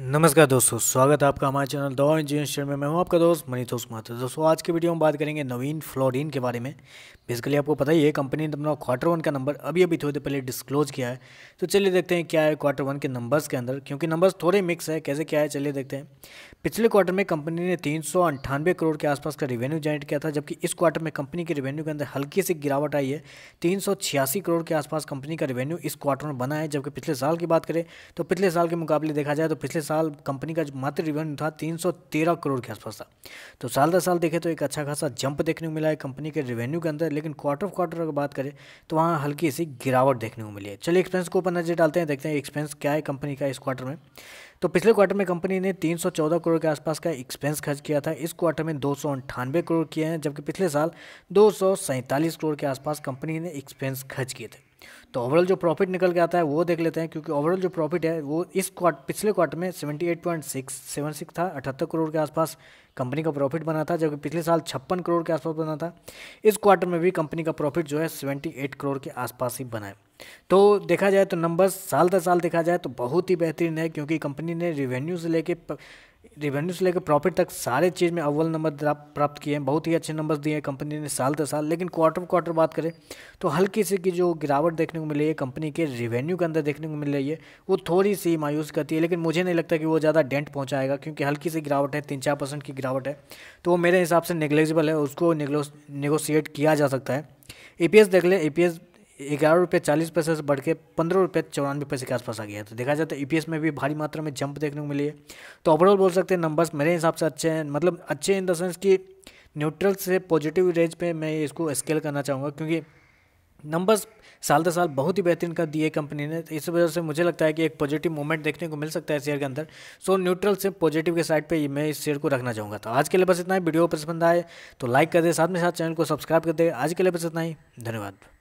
नमस्कार दोस्तों स्वागत है आपका हमारे चैनल दौर इंजीनियर में मैं हूं आपका दोस्त मनीतोष माथुर दोस्तों आज के वीडियो में बात करेंगे नवीन फ्लोरिन के बारे में बेसिकली आपको पता ही है कंपनी ने अपना क्वार्टर वन का नंबर अभी अभी थोड़ी देर पहले डिस्क्लोज किया है तो चलिए देखते हैं क्या है क्वार्टर वन के नंबर्स के अंदर क्योंकि नंबर्स थोड़े मिक्स है कैसे क्या है चलिए देखते हैं पिछले क्वार्टर में कंपनी ने तीन करोड़ के आसपास का रेवेन्यू जनरेट किया था जबकि इस क्वार्टर में कंपनी के रेवेन्यू के अंदर हल्की सी गिरावट आई है तीन करोड़ के आसपास कंपनी का रेवेन्यू इस क्वार्टर में बना है जबकि पिछले साल की बात करें तो पिछले साल के मुकाबले देखा जाए तो पिछले साल कंपनी का मात्र रिवेन्यू था 313 करोड़ के आसपास था तो साल दर साल देखें तो एक अच्छा खासा जंप देखने को मिला है कंपनी के रिवेन्यू के अंदर लेकिन क्वार्टर ऑफ क्वार्टर अगर बात करें तो वहाँ हल्की सी गिरावट देखने को मिली है चलिए एक्सपेंस को ऊपर नजर डालते हैं देखते हैं एक्सपेंस क्या है कंपनी का इस क्वार्टर में तो पिछले क्वार्टर में कंपनी ने 314 करोड़ के आसपास का एक्सपेंस खर्च किया था इस क्वार्टर में दो करोड़ किए हैं जबकि पिछले साल दो करोड़ के आसपास कंपनी ने एक्सपेंस खर्च किए थे तो ओवरऑल जो प्रॉफिट निकल के आता है वो देख लेते हैं क्योंकि ओवरऑल जो प्रॉफिट है वो इस क्वार्ट पिछले क्वार्टर में seventy eight point six seven six था अठहत्तर करोड़ के आसपास कंपनी का प्रॉफिट बना था जबकि पिछले साल छप्पन करोड़ के आसपास बना था इस क्वार्टर में भी कंपनी का प्रॉफिट जो है सेवेंटी करोड़ के आसपास ही बना है तो देखा जाए तो नंबर्स साल दर साल देखा जाए तो बहुत ही बेहतरीन है क्योंकि कंपनी ने रेवेन्यू से लेके रिवेन्यू से लेकर प्रॉफिट तक सारे चीज़ में अव्वल नंबर प्राप्त किए हैं बहुत ही अच्छे नंबर्स दिए हैं कंपनी ने साल दर साल लेकिन क्वार्टर क्वार्टर बात करें तो हल्की सी की जो गिरावट देखने को मिली है कंपनी के रिवेन्यू के अंदर देखने को मिल रही है वो थोड़ी सी मायूस करती है लेकिन मुझे नहीं लगता कि वो ज़्यादा डेंट पहुँचाएगा क्योंकि हल्की सी गिरावट है तीन चार परसेंट की गिरावट है तो वो मेरे हिसाब से निग्लेजिबल है उसको निगोशिएट किया जा सकता है ई देख लें ई ग्यारह रुपये चालीस पैसे से बढ़ के पंद्रह रुपये चौरानवे पैसे के आसपास आ गया है तो देखा जाए तो ई e में भी भारी मात्रा में जंप देखने को मिली है तो ओवरऑल बोल सकते हैं नंबर्स मेरे हिसाब से अच्छे हैं मतलब अच्छे इन द सेंस कि न्यूट्रल से पॉजिटिव रेंज पे मैं इसको स्केल करना चाहूँगा क्योंकि नंबर्स साल दर साल बहुत ही बेहतरीन कर दिए कंपनी ने तो इस वजह से मुझे लगता है कि एक पॉजिटिव मूवमेंट देखने को मिल सकता है शेयर के अंदर सो न्यूट्रल से पॉजिटिव के साइड पे मैं इस शेयर को रखना चाहूँगा तो आज के लिए बस इतना ही वीडियो पसंद आए तो लाइक कर दे साथ में साथ चैनल को सब्सक्राइब कर दे आज के लिए बस इतना ही धन्यवाद